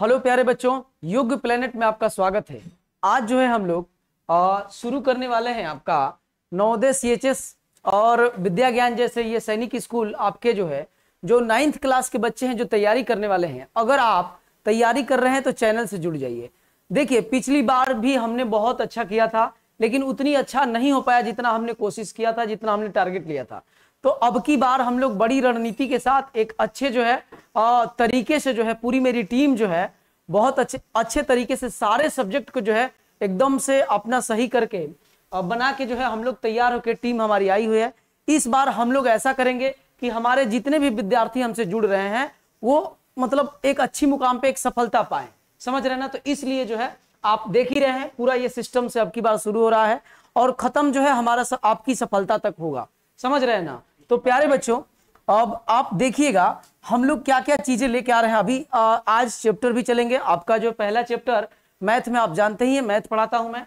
hello प्यारे बच्चों योग प्लेनेट में आपका स्वागत है आज जो है हम लोग शुरू करने वाले हैं आपका नवोदय सीएचएस और विद्या ज्ञान जैसे ये सैनिक स्कूल आपके जो है जो नाइन्थ क्लास के बच्चे हैं जो तैयारी करने वाले हैं अगर आप तैयारी कर रहे हैं तो चैनल से जुड़ जाइए देखिए पिछली बार भी हमने बहुत अच्छा किया था लेकिन उतनी अच्छा नहीं हो पाया जितना हमने कोशिश किया था जितना हमने टारगेट लिया था तो अब की बार हम लोग बड़ी रणनीति के साथ एक अच्छे जो है तरीके से जो है पूरी मेरी टीम जो है बहुत अच्छे अच्छे तरीके से सारे सब्जेक्ट को जो है एकदम से अपना सही करके बना के जो है हम लोग तैयार होकर टीम हमारी आई हुई है इस बार हम लोग ऐसा करेंगे कि हमारे जितने भी विद्यार्थी हमसे जुड़ रहे हैं वो मतलब एक अच्छी मुकाम पे एक सफलता पाए समझ रहे ना तो इसलिए जो है आप देख ही रहे हैं पूरा ये सिस्टम से अब की बार शुरू हो रहा है और खत्म जो है हमारा आपकी सफलता तक होगा समझ रहे ना तो प्यारे बच्चों अब आप देखिएगा हम लोग क्या क्या चीजें लेके आ रहे हैं अभी आ, आज चैप्टर भी चलेंगे आपका जो पहला चैप्टर मैथ में आप जानते ही हैं मैथ पढ़ाता हूं मैं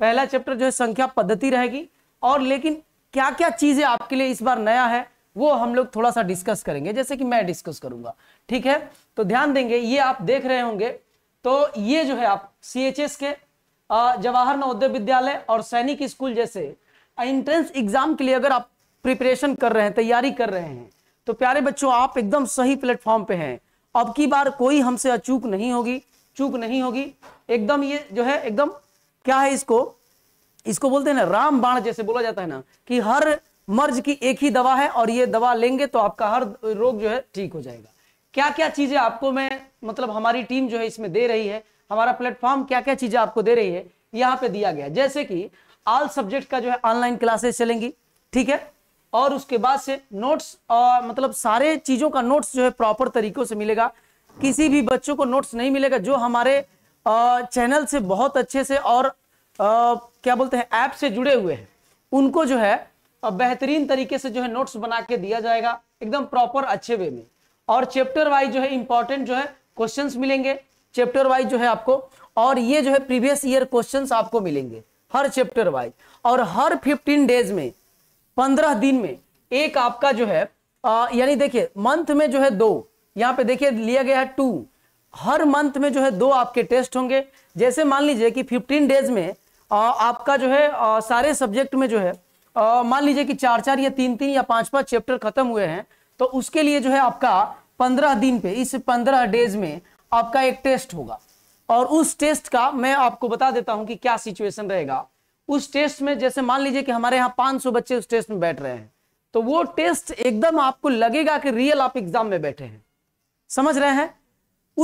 पहला चैप्टर जो है संख्या पद्धति रहेगी और लेकिन क्या क्या चीजें आपके लिए इस बार नया है वो हम लोग थोड़ा सा डिस्कस करेंगे जैसे कि मैं डिस्कस करूंगा ठीक है तो ध्यान देंगे ये आप देख रहे होंगे तो ये जो है आप सी के जवाहर नवोदय विद्यालय और सैनिक स्कूल जैसे एंट्रेंस एग्जाम के लिए अगर आप प्रिपरेशन कर रहे हैं तैयारी कर रहे हैं तो प्यारे बच्चों आप एकदम सही प्लेटफॉर्म पे हैं अब की बार कोई हमसे अचूक नहीं होगी चूक नहीं होगी एकदम ये जो है एकदम क्या है इसको इसको बोलते हैं ना राम बाण जैसे बोला जाता है ना कि हर मर्ज की एक ही दवा है और ये दवा लेंगे तो आपका हर रोग जो है ठीक हो जाएगा क्या क्या चीजें आपको मैं मतलब हमारी टीम जो है इसमें दे रही है हमारा प्लेटफॉर्म क्या क्या चीजें आपको दे रही है यहाँ पे दिया गया जैसे कि ऑल सब्जेक्ट का जो है ऑनलाइन क्लासेस चलेंगी ठीक है और उसके बाद से नोट्स और मतलब सारे चीज़ों का नोट्स जो है प्रॉपर तरीक़ों से मिलेगा किसी भी बच्चों को नोट्स नहीं मिलेगा जो हमारे चैनल से बहुत अच्छे से और क्या बोलते हैं ऐप से जुड़े हुए हैं उनको जो है बेहतरीन तरीके से जो है नोट्स बना के दिया जाएगा एकदम प्रॉपर अच्छे वे में और चैप्टर वाइज जो है इंपॉर्टेंट जो है क्वेश्चंस मिलेंगे चैप्टर वाइज जो है आपको और ये जो है प्रीवियस ईयर क्वेश्चंस आपको मिलेंगे हर चैप्टर वाइज और हर 15 डेज में पंद्रह दिन में एक आपका जो है यानी देखिए मंथ में जो है दो यहाँ पे देखिए लिया गया है टू हर मंथ में जो है दो आपके टेस्ट होंगे जैसे मान लीजिए कि 15 डेज में आ, आपका जो है आ, सारे सब्जेक्ट में जो है मान लीजिए कि चार चार या तीन तीन या पांच पांच चैप्टर खत्म हुए हैं तो उसके लिए जो है आपका पंद्रह दिन पे इस पंद्रह डेज में आपका एक टेस्ट होगा और उस टेस्ट का मैं आपको बता देता हूं कि क्या सिचुएशन रहेगा उस टेस्ट में जैसे मान लीजिए कि हमारे यहाँ 500 बच्चे उस टेस्ट में बैठ रहे हैं तो वो टेस्ट एकदम आपको लगेगा कि रियल आप एग्जाम में बैठे हैं समझ रहे हैं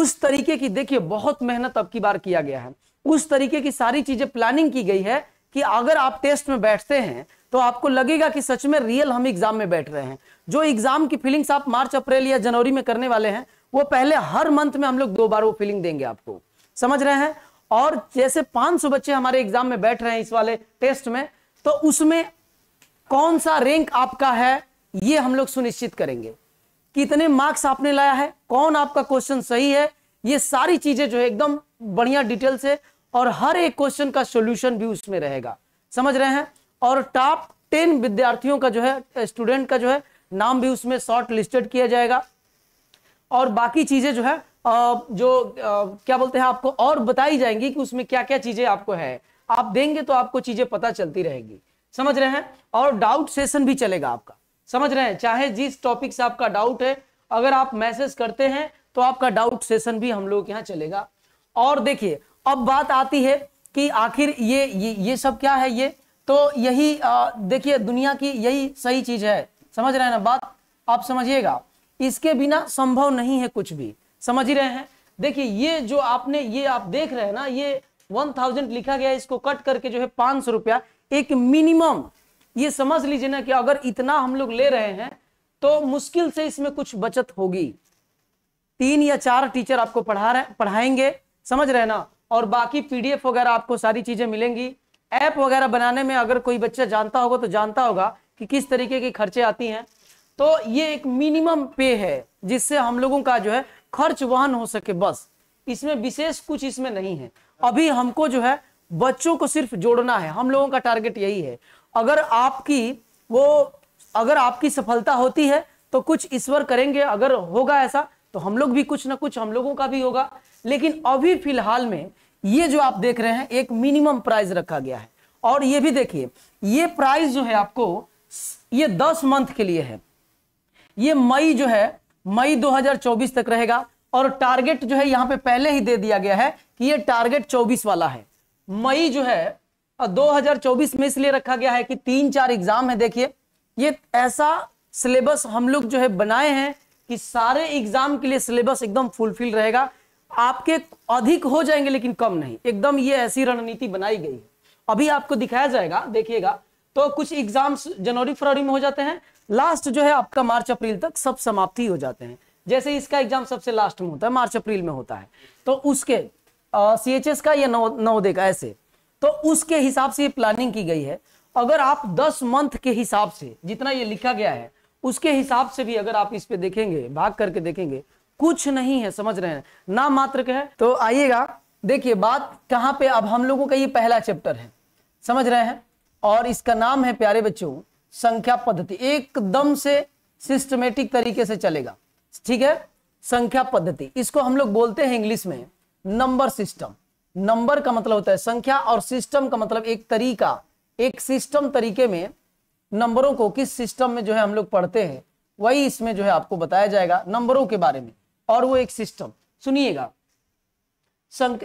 उस तरीके की देखिए बहुत मेहनत अब की बार किया गया है उस तरीके की सारी चीजें प्लानिंग की गई है कि अगर आप टेस्ट में बैठते हैं तो आपको लगेगा कि सच में रियल हम एग्जाम में बैठ रहे हैं जो एग्जाम की फीलिंग्स आप मार्च अप्रैल या जनवरी में करने वाले हैं वो पहले हर मंथ में हम लोग दो बार वो फीलिंग देंगे आपको समझ रहे हैं और जैसे 500 बच्चे हमारे एग्जाम में बैठ रहे हैं इस वाले टेस्ट में तो उसमें कौन सा रैंक आपका है ये हम लोग सुनिश्चित करेंगे कितने मार्क्स आपने लाया है कौन आपका क्वेश्चन सही है ये सारी चीजें जो है एकदम बढ़िया डिटेल से और हर एक क्वेश्चन का सोल्यूशन भी उसमें रहेगा समझ रहे हैं और टॉप टेन विद्यार्थियों का जो है स्टूडेंट का जो है नाम भी उसमें शॉर्ट लिस्टेड किया जाएगा और बाकी चीजें जो है जो क्या बोलते हैं आपको और बताई जाएंगी कि उसमें क्या क्या चीजें आपको है आप देंगे तो आपको चीजें पता चलती रहेगी समझ रहे हैं और डाउट सेशन भी चलेगा आपका समझ रहे हैं चाहे जिस टॉपिक से आपका डाउट है अगर आप मैसेज करते हैं तो आपका डाउट सेशन भी हम लोग यहाँ चलेगा और देखिए अब बात आती है कि आखिर ये ये ये सब क्या है ये तो यही देखिए दुनिया की यही सही चीज है समझ रहे हैं ना बात आप समझिएगा इसके बिना संभव नहीं है कुछ भी समझ ही रहे हैं देखिए ये जो आपने ये आप देख रहे हैं ना ये वन थाउजेंड लिखा गया इसको कट करके जो है पांच सौ रुपया एक मिनिमम ये समझ लीजिए ना कि अगर इतना हम लोग ले रहे हैं तो मुश्किल से इसमें कुछ बचत होगी तीन या चार टीचर आपको पढ़ा रहे पढ़ाएंगे समझ रहे ना और बाकी पीडीएफ वगैरह आपको सारी चीजें मिलेंगी ऐप वगैरह बनाने में अगर कोई बच्चा जानता होगा तो जानता होगा कि किस तरीके के खर्चे आती हैं तो ये एक मिनिमम पे है जिससे हम लोगों का जो है खर्च वहन हो सके बस इसमें विशेष कुछ इसमें नहीं है अभी हमको जो है बच्चों को सिर्फ जोड़ना है हम लोगों का टारगेट यही है अगर आपकी वो अगर आपकी सफलता होती है तो कुछ ईश्वर करेंगे अगर होगा ऐसा तो हम लोग भी कुछ ना कुछ हम लोगों का भी होगा लेकिन अभी फिलहाल में ये जो आप देख रहे हैं एक मिनिमम प्राइस रखा गया है और ये भी देखिए ये प्राइस जो है आपको ये दस मंथ के लिए है ये मई जो है मई 2024 तक रहेगा और टारगेट जो है यहां पे पहले ही दे दिया गया है कि ये टारगेट 24 वाला है मई जो है 2024 में इसलिए रखा गया है कि तीन चार एग्जाम है देखिए ये ऐसा सिलेबस हम लोग जो है बनाए हैं कि सारे एग्जाम के लिए सिलेबस एकदम फुलफिल रहेगा आपके अधिक हो जाएंगे लेकिन कम नहीं एकदम ये ऐसी रणनीति बनाई गई है अभी आपको दिखाया जाएगा देखिएगा तो कुछ एग्जाम्स जनवरी फरवरी में हो जाते हैं लास्ट जो है आपका मार्च अप्रैल तक सब समाप्ति हो जाते हैं जैसे इसका एग्जाम सबसे लास्ट में होता है मार्च अप्रैल में होता है तो उसके सी एच एस का या नव नवोदय का ऐसे तो उसके हिसाब से ये प्लानिंग की गई है अगर आप 10 मंथ के हिसाब से जितना ये लिखा गया है उसके हिसाब से भी अगर आप इस पे देखेंगे भाग करके देखेंगे कुछ नहीं है समझ रहे हैं नाम मात्र के है तो आइएगा देखिए बात कहाँ पे अब हम लोगों का ये पहला चैप्टर है समझ रहे हैं और इसका नाम है प्यारे बच्चों संख्या पद्धति एकदम से सिस्टमेटिक तरीके से चलेगा ठीक है संख्या पद्धति इसको हम लोग बोलते हैं इंग्लिश में नंबर सिस्टम नंबर का मतलब होता है संख्या और सिस्टम का मतलब एक तरीका एक सिस्टम तरीके में नंबरों को किस सिस्टम में जो है हम लोग पढ़ते हैं वही इसमें जो है आपको बताया जाएगा नंबरों के बारे में और वो एक सिस्टम सुनिएगा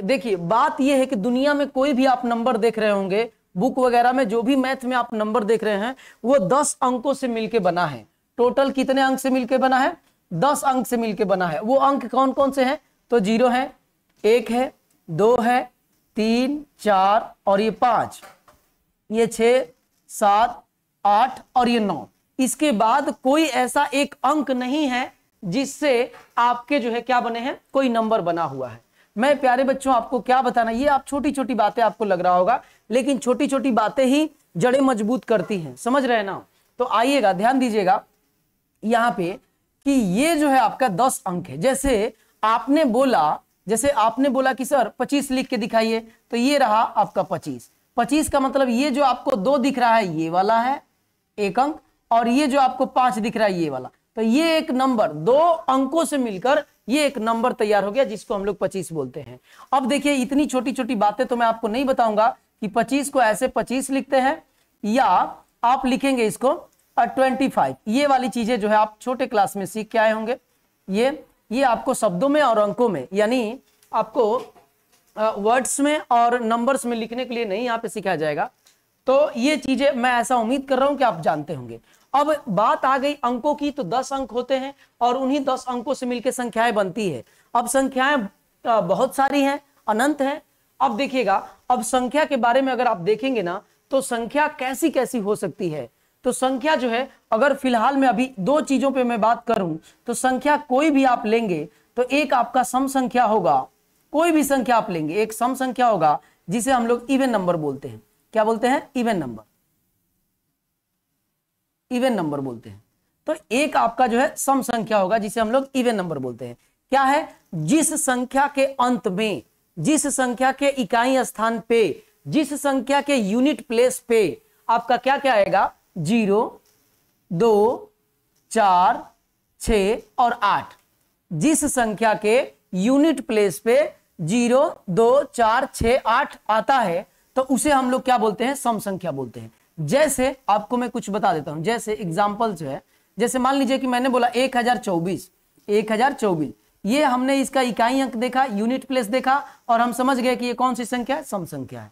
देखिए बात यह है कि दुनिया में कोई भी आप नंबर देख रहे होंगे बुक वगैरह में जो भी मैथ में आप नंबर देख रहे हैं वो दस अंकों से मिलकर बना है टोटल कितने अंक से मिलकर बना है दस अंक से मिलकर बना है वो अंक कौन कौन से हैं तो जीरो है एक है दो है तीन चार और ये पांच ये छ सात आठ और ये नौ इसके बाद कोई ऐसा एक अंक नहीं है जिससे आपके जो है क्या बने हैं कोई नंबर बना हुआ है मैं प्यारे बच्चों आपको क्या बताना ये आप छोटी छोटी बातें आपको लग रहा होगा लेकिन छोटी छोटी बातें ही जड़ें मजबूत करती हैं समझ रहे ना तो आइएगा ध्यान दीजिएगा यहाँ पे कि ये जो है आपका दस अंक है जैसे आपने बोला जैसे आपने बोला कि सर पच्चीस लिख के दिखाइए तो ये रहा आपका पच्चीस पच्चीस का मतलब ये जो आपको दो दिख रहा है ये वाला है एक अंक और ये जो आपको पांच दिख रहा है ये वाला तो ये एक नंबर दो अंकों से मिलकर ये एक नंबर तैयार हो गया जिसको हम लोग पच्चीस बोलते हैं अब देखिए इतनी छोटी छोटी बातें तो मैं आपको नहीं बताऊंगा कि पच्चीस को ऐसे पच्चीस लिखते हैं या आप लिखेंगे इसको ट्वेंटी फाइव ये वाली चीजें जो है आप छोटे क्लास में सीख के आए होंगे ये ये आपको शब्दों में और अंकों में यानी आपको वर्ड्स में और नंबर्स में लिखने के लिए नहीं यहाँ पे सिखाया जाएगा तो ये चीजें मैं ऐसा उम्मीद कर रहा हूं कि आप जानते होंगे अब बात आ गई अंकों की तो दस अंक होते हैं और उन्हीं दस अंकों से मिलकर संख्याएं बनती है अब संख्याएं बहुत सारी हैं अनंत हैं अब देखिएगा अब संख्या के बारे में अगर आप देखेंगे ना तो संख्या कैसी कैसी हो सकती है तो संख्या जो है अगर फिलहाल में अभी दो चीजों पे मैं बात करूं तो संख्या कोई भी आप लेंगे तो एक आपका सम संख्या होगा कोई भी संख्या आप लेंगे एक सम संख्या होगा जिसे हम लोग इवन नंबर बोलते हैं क्या बोलते हैं इवेन नंबर इवन नंबर बोलते हैं तो एक आपका जो है सम संख्या होगा जिसे हम लोग इवन नंबर बोलते हैं क्या है जिस संख्या के अंत में जिस संख्या के इकाई स्थान पे जिस संख्या के यूनिट प्लेस पे आपका क्या क्या आएगा जीरो दो चार छ और आठ जिस संख्या के यूनिट प्लेस पे जीरो दो चार छ आठ आता है तो उसे हम लोग क्या बोलते हैं सम संख्या बोलते हैं जैसे आपको मैं कुछ बता देता हूं जैसे एग्जाम्पल जो है जैसे मान लीजिए कि मैंने बोला एक हजार चौबीस एक हजार चौबीस ये हमने इसका इकाई अंक देखा यूनिट प्लेस देखा और हम समझ गए कि ये कौन सी संख्या है सम संख्या है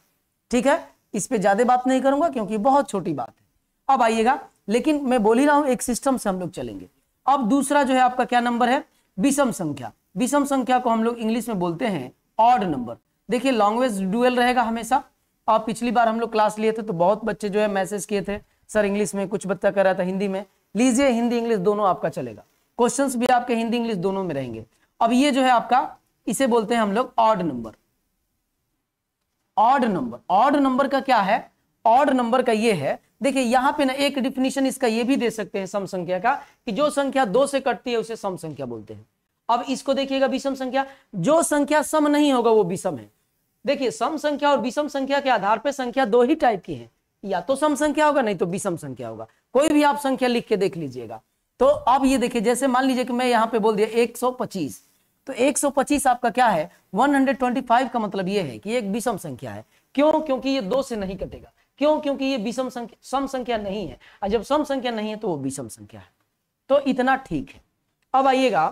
ठीक है इस पर ज्यादा बात नहीं करूंगा क्योंकि बहुत छोटी बात है अब आइएगा लेकिन मैं बोल ही रहा हूं एक सिस्टम से हम लोग चलेंगे अब दूसरा जो है आपका क्या नंबर है विषम संख्या विषम संख्या को हम लोग इंग्लिश में बोलते हैं ऑड नंबर देखिए लैंग्वेज डुअल रहेगा हमेशा और पिछली बार हम लोग क्लास लिए थे तो बहुत बच्चे जो है मैसेज किए थे सर इंग्लिश में कुछ बच्चा कर रहा था हिंदी में लीजिए हिंदी इंग्लिश दोनों आपका चलेगा क्वेश्चंस भी आपके हिंदी इंग्लिश दोनों में रहेंगे अब ये जो है आपका इसे बोलते हैं हम लोग odd number odd number odd number का क्या है ऑड नंबर का ये है देखिए यहां पे ना एक डिफिनेशन इसका ये भी दे सकते हैं सम संख्या का कि जो संख्या दो से कटती है उसे सम संख्या बोलते हैं अब इसको देखिएगा विषम संख्या जो संख्या सम नहीं होगा वो विषम है देखिए सम संख्या और विषम संख्या के आधार पर संख्या दो ही टाइप की है या तो सम संख्या होगा नहीं तो विषम संख्या होगा कोई भी आप संख्या लिख के देख लीजिएगा तो अब ये देखिए जैसे मान लीजिए कि मैं यहाँ पे बोल दिया 125 तो 125 आपका क्या है 125 का मतलब ये है कि एक विषम संख्या है क्यों क्योंकि ये दो से नहीं कटेगा क्यों क्योंकि ये विषम संख्या सम संख्या नहीं है और जब सम संख्या नहीं है तो वो विषम संख्या है तो इतना ठीक है अब आइएगा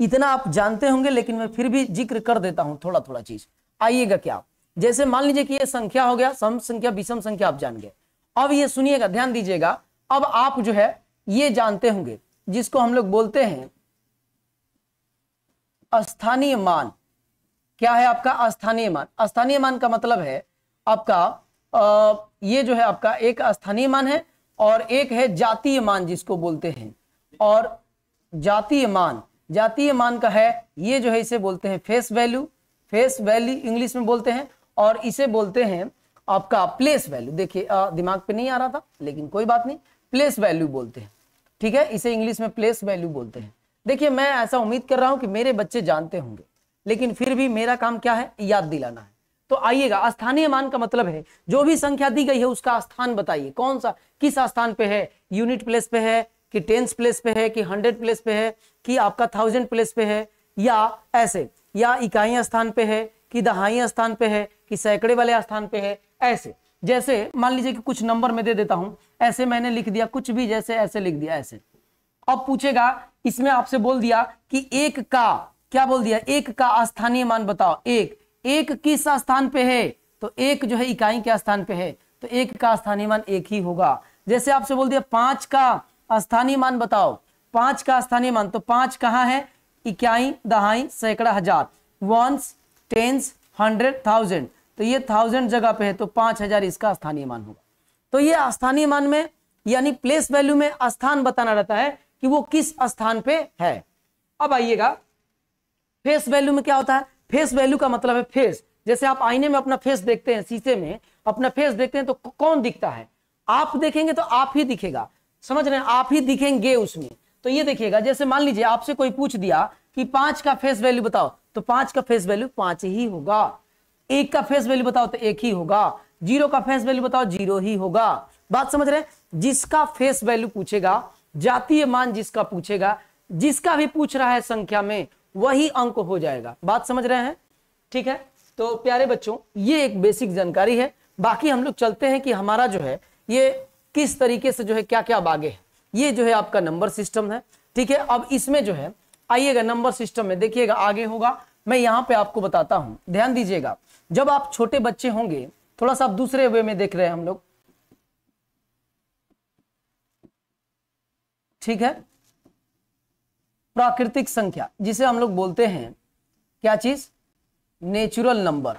इतना आप जानते होंगे लेकिन मैं फिर भी जिक्र कर देता हूं थोड़ा थोड़ा चीज आइएगा क्या जैसे मान लीजिए कि ये संख्या हो गया सम संख्या विषम संख्या आप जान गए अब ये सुनिएगा ध्यान दीजिएगा अब आप जो है ये जानते होंगे जिसको हम लोग बोलते हैं स्थानीय मान क्या है आपका स्थानीय मान स्थानीय मान का मतलब है आपका आ, ये जो है आपका एक स्थानीय मान है और एक है जातीय मान जिसको बोलते हैं और जातीय मान जातीय मान का है ये जो है इसे बोलते हैं face value face value English में बोलते हैं और इसे बोलते हैं आपका प्लेस वैल्यू देखिए दिमाग पे नहीं आ रहा था लेकिन कोई बात नहीं प्लेस वैल्यू बोलते हैं ठीक है इसे इंग्लिश में प्लेस वैल्यू बोलते हैं देखिए मैं ऐसा उम्मीद कर रहा हूं कि मेरे बच्चे जानते होंगे लेकिन फिर भी मेरा काम क्या है याद दिलाना है तो आइएगा स्थानीय मान का मतलब है जो भी संख्या दी गई है उसका स्थान बताइए कौन सा किस स्थान पे है यूनिट प्लेस पे है कि टेंस प्लेस पे है कि हंड्रेड प्लेस पे है कि आपका थाउजेंड प्लेस पे है या ऐसे या इकाई स्थान पे है कि दहाई स्थान पे है कि सैकड़े वाले स्थान पे है ऐसे जैसे मान लीजिए कि कुछ नंबर में दे देता हूं ऐसे मैंने लिख दिया कुछ भी जैसे ऐसे लिख दिया ऐसे अब पूछेगा इसमें आपसे बोल दिया कि एक का क्या बोल दिया एक का स्थानीय मान बताओ एक एक किस स्थान पे है तो एक जो है इकाई के स्थान पे है तो एक का स्थानीय मान एक ही होगा जैसे आपसे बोल दिया पांच का स्थानीय मान बताओ पांच का स्थानीय मान तो पांच कहाँ है इक्याई दहाई सैकड़ा हजार वंस टेंस हंड्रेड थाउजेंड तो ये थाउजेंड जगह पे है तो पांच हजार इसका स्थानीय मान होगा तो ये स्थानीय मान में यानी प्लेस वैल्यू में स्थान बताना रहता है कि वो किस स्थान पे है अब आइएगा फेस वैल्यू में क्या होता है फेस वैल्यू का मतलब है फेस जैसे आप आईने में अपना फेस देखते हैं शीशे में अपना फेस देखते हैं तो कौन दिखता है आप देखेंगे तो आप ही दिखेगा समझ रहे हैं आप ही दिखेंगे उसमें तो ये देखिएगा जैसे मान लीजिए आपसे कोई पूछ दिया कि पांच का फेस वैल्यू बताओ तो पांच का फेस वैल्यू पांच ही होगा एक का फेस वैल्यू बताओ तो एक ही होगा जीरो का फेस वैल्यू बताओ जीरो ही होगा बात समझ रहे हैं जिसका फेस वैल्यू पूछेगा जातीय मान जिसका पूछेगा जिसका भी पूछ रहा है संख्या में वही अंक हो जाएगा बात समझ रहे हैं ठीक है तो प्यारे बच्चों ये एक बेसिक जानकारी है बाकी हम लोग चलते हैं कि हमारा जो है ये किस तरीके से जो है क्या क्या बागे है ये जो है आपका नंबर सिस्टम है ठीक है अब इसमें जो है आइएगा नंबर सिस्टम में देखिएगा आगे होगा मैं यहाँ पे आपको बताता हूँ ध्यान दीजिएगा जब आप छोटे बच्चे होंगे थोड़ा सा आप दूसरे वे में देख रहे हैं हम लोग ठीक है प्राकृतिक संख्या जिसे हम लोग बोलते हैं क्या चीज नेचुरल नंबर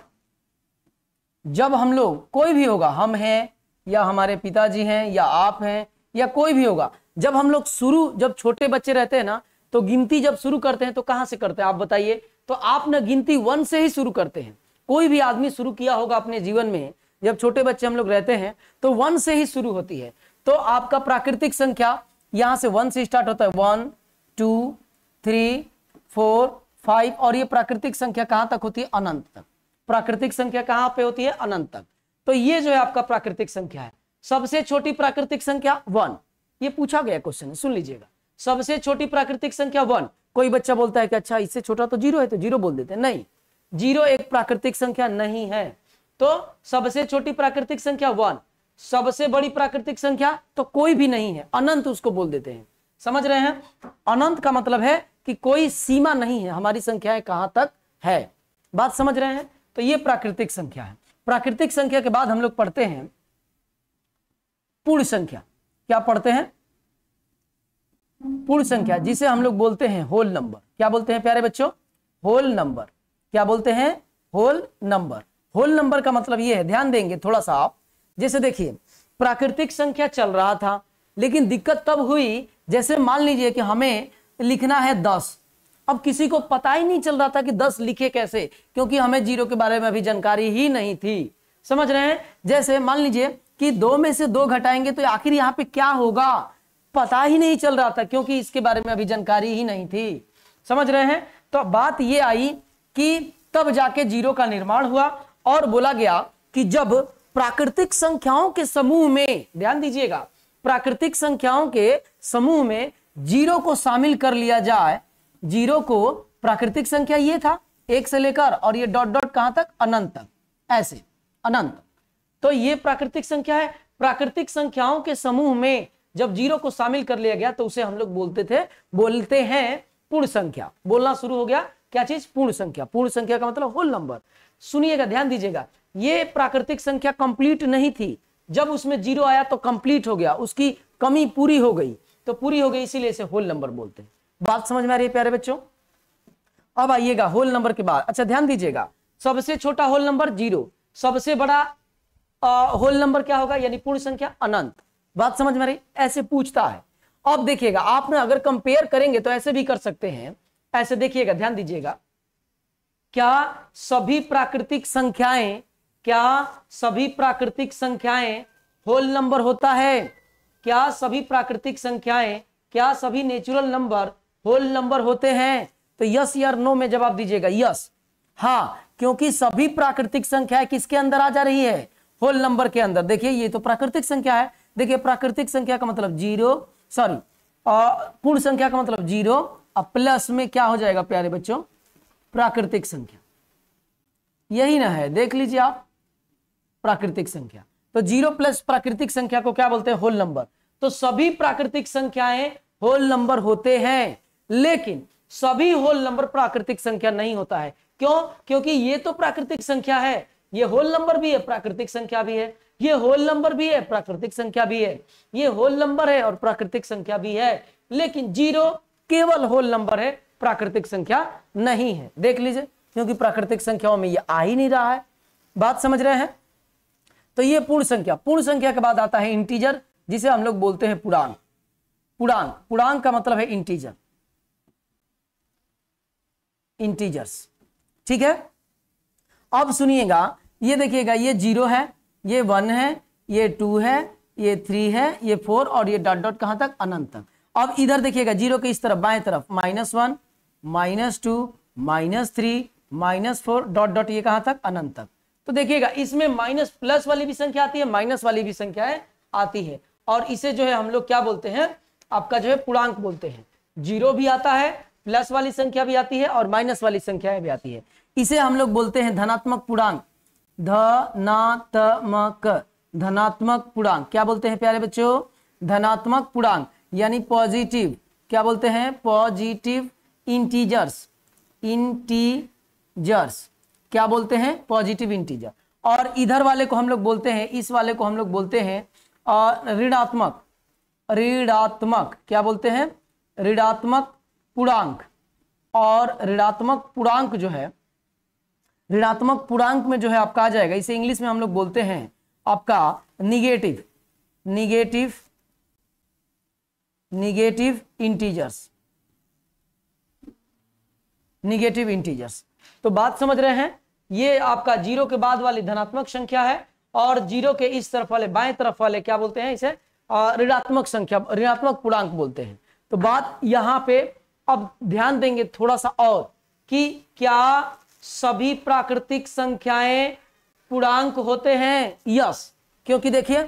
जब हम लोग कोई भी होगा हम हैं या हमारे पिताजी हैं या आप हैं या कोई भी होगा जब हम लोग शुरू जब छोटे बच्चे रहते हैं ना तो गिनती जब शुरू करते हैं तो कहाँ से करते हैं आप बताइए तो आप ना गिनती वन से ही शुरू करते हैं कोई भी आदमी शुरू किया होगा अपने जीवन में जब छोटे बच्चे हम लोग रहते हैं तो वन से ही शुरू होती है तो आपका प्राकृतिक संख्या यहां से वन से स्टार्ट होता है one two three four five और ये प्राकृतिक संख्या कहां तक होती है अनंत तक प्राकृतिक संख्या कहां पे होती है अनंत तक तो ये जो है आपका प्राकृतिक संख्या है सबसे छोटी प्राकृतिक संख्या वन ये पूछा गया क्वेश्चन सुन लीजिएगा सबसे छोटी प्राकृतिक संख्या वन कोई बच्चा बोलता है कि अच्छा इससे छोटा तो जीरो है तो जीरो बोल देते हैं नहीं जीरो एक प्राकृतिक संख्या नहीं है तो सबसे छोटी प्राकृतिक संख्या वन सबसे बड़ी प्राकृतिक संख्या तो कोई भी नहीं है अनंत उसको बोल देते हैं समझ रहे हैं अनंत का मतलब है कि कोई सीमा नहीं है हमारी संख्याएं कहां तक है बात समझ रहे हैं तो ये प्राकृतिक संख्या है प्राकृतिक संख्या के बाद हम लोग पढ़ते हैं पूर्ण संख्या क्या पढ़ते हैं पूर्ण संख्या जिसे हम लोग बोलते हैं होल नंबर क्या बोलते हैं प्यारे बच्चों होल नंबर क्या बोलते हैं होल नंबर होल नंबर का मतलब यह है ध्यान देंगे थोड़ा सा आप जैसे देखिए प्राकृतिक संख्या चल रहा था लेकिन दिक्कत तब हुई जैसे मान लीजिए कि हमें लिखना है दस अब किसी को पता ही नहीं चल रहा था कि दस लिखे कैसे क्योंकि हमें जीरो के बारे में अभी जानकारी ही नहीं थी समझ रहे हैं जैसे मान लीजिए कि दो में से दो घटाएंगे तो आखिर यहां पे क्या होगा पता ही नहीं चल रहा था क्योंकि इसके बारे में अभी जानकारी ही नहीं थी समझ रहे हैं तो बात यह आई कि तब जाके जीरो का निर्माण हुआ और बोला गया कि जब प्राकृतिक संख्याओं के समूह में ध्यान दीजिएगा प्राकृतिक संख्याओं के समूह में जीरो को शामिल कर लिया जाए जीरो को प्राकृतिक संख्या ये था एक से लेकर और ये डॉट डॉट कहां तक अनंत तक ऐसे अनंत तो ये प्राकृतिक संख्या है प्राकृतिक संख्याओं के समूह में जब जीरो को शामिल कर लिया गया तो उसे हम लोग बोलते थे बोलते हैं पूर्ण संख्या बोलना शुरू हो गया क्या चीज पूर्ण संख्या पूर्ण संख्या का मतलब होल नंबर सुनिएगा ध्यान दीजिएगा ये प्राकृतिक संख्या कंप्लीट नहीं थी जब उसमें जीरो आया तो कंप्लीट हो गया उसकी कमी पूरी हो गई तो पूरी हो गई इसीलिए इसे होल नंबर बोलते हैं बात समझ में आ रही है प्यारे बच्चों अब आइएगा होल नंबर के बाद अच्छा ध्यान दीजिएगा सबसे छोटा होल नंबर जीरो सबसे बड़ा होल नंबर क्या होगा यानी पूर्ण संख्या अनंत बात समझ में रही ऐसे पूछता है अब देखिएगा आप ना अगर कंपेयर करेंगे तो ऐसे भी कर सकते हैं ऐसे देखिएगा ध्यान दीजिएगा क्या सभी प्राकृतिक संख्याएं क्या सभी प्राकृतिक संख्याएं होल नंबर होता है क्या सभी प्राकृतिक संख्याएं क्या सभी नेचुरल नंबर होल नंबर होते हैं तो यस यार नो में जवाब दीजिएगा यस हाँ क्योंकि सभी प्राकृतिक संख्याएं किसके अंदर आ जा रही है होल नंबर के अंदर देखिए ये तो प्राकृतिक संख्या है देखिए प्राकृतिक संख्या का मतलब जीरो सॉरी पूर्ण संख्या का मतलब जीरो और प्लस में क्या हो जाएगा प्यारे बच्चों प्राकृतिक संख्या यही ना है देख लीजिए आप प्राकृतिक संख्या तो जीरो प्लस प्राकृतिक संख्या को क्या बोलते हैं होल नंबर तो सभी प्राकृतिक संख्याएं होल नंबर होते हैं लेकिन सभी होल नंबर प्राकृतिक संख्या नहीं होता है क्यों क्योंकि ये तो प्राकृतिक संख्या है ये होल नंबर भी है प्राकृतिक संख्या भी है ये होल नंबर भी है प्राकृतिक संख्या भी है ये होल नंबर है और प्राकृतिक संख्या भी है लेकिन जीरो केवल होल नंबर है प्राकृतिक संख्या नहीं है देख लीजिए क्योंकि प्राकृतिक संख्याओं में ये आ ही नहीं रहा है बात समझ रहे हैं तो ये पूर्ण संख्या पूर्ण संख्या के बाद आता है इंटीजर जिसे हम लोग बोलते हैं पुराण पुराण पुराण का मतलब है इंटीजर इंटीजर्स ठीक है अब सुनिएगा ये देखिएगा ये जीरो है ये वन है ये टू है ये थ्री है ये फोर और ये डॉट डॉट कहाँ तक अनंत तक अब इधर देखिएगा जीरो के इस तरफ बाएं तरफ minus one minus two minus three minus four dot dot ये कहां तक अनंत तक तो देखिएगा इसमें माइनस प्लस वाली भी संख्या आती है माइनस वाली भी संख्याएं आती है और इसे जो है हम लोग क्या बोलते हैं आपका जो है पूर्णांक बोलते हैं जीरो भी आता है प्लस वाली संख्या भी आती है और माइनस वाली संख्याएं भी आती है इसे हम लोग बोलते हैं धनात्मक पूर्णांक धनात्मक धनात्मक पूर्णांक क्या बोलते हैं प्यारे बच्चों धनात्मक पूर्णांक यानी पॉजिटिव क्या बोलते हैं पॉजिटिव इंटीजर्स इंटीजर्स क्या बोलते हैं पॉजिटिव इंटीजर और इधर वाले को हम लोग बोलते हैं इस वाले को हम लोग बोलते हैं ऋणात्मक ऋणात्मक क्या बोलते हैं ऋणात्मक पूर्णांक और ऋणात्मक पूर्णांक जो है ऋणात्मक पूर्णांक में जो है आपका आ जाएगा इसे इंग्लिश में हम लोग बोलते हैं आपका negative negative negative integers negative integers तो बात समझ रहे हैं ये आपका जीरो के बाद वाली धनात्मक संख्या है और जीरो के इस तरफ वाले बाएं तरफ वाले क्या बोलते हैं इसे ऋणात्मक संख्या ऋणात्मक पूर्णांक बोलते हैं तो बात यहां पे अब ध्यान देंगे थोड़ा सा और कि क्या सभी प्राकृतिक संख्याएं पूर्णांक होते हैं यस क्योंकि देखिए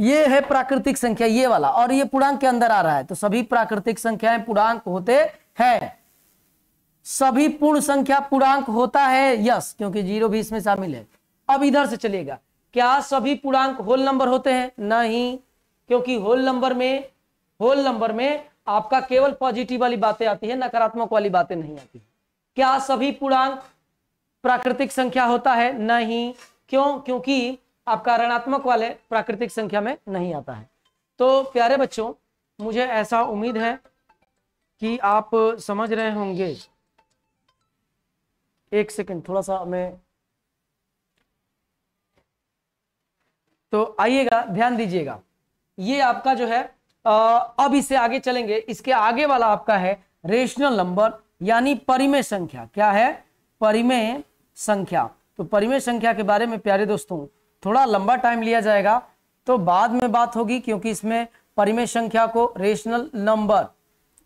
ये है प्राकृतिक संख्या ये वाला और ये पूर्णांक के अंदर आ रहा है तो सभी प्राकृतिक संख्याएं पूर्णांक होते हैं सभी पूर्ण संख्या पूर्णांक होता है यस क्योंकि जीरो भी इसमें शामिल है अब इधर से चलेगा क्या सभी पूर्णांक होल नंबर होते हैं नहीं क्योंकि होल नंबर में होल नंबर में आपका केवल पॉजिटिव वाली बातें आती है नकारात्मक वाली बातें नहीं आती क्या सभी पूर्णांक प्राकृतिक संख्या होता है नहीं क्यों क्योंकि आपका ऋणात्मक वाले प्राकृतिक संख्या में नहीं आता है तो प्यारे बच्चों मुझे ऐसा उम्मीद है कि आप समझ रहे होंगे एक सेकंड थोड़ा सा मैं तो आइएगा ध्यान दीजिएगा ये आपका जो है अब इससे आगे चलेंगे इसके आगे वाला आपका है रेशनल नंबर यानी परिमेय संख्या क्या है परिमेय संख्या तो परिमेय संख्या के बारे में प्यारे दोस्तों थोड़ा लंबा टाइम लिया जाएगा तो बाद में बात होगी क्योंकि इसमें परिमेय संख्या को रेशनल नंबर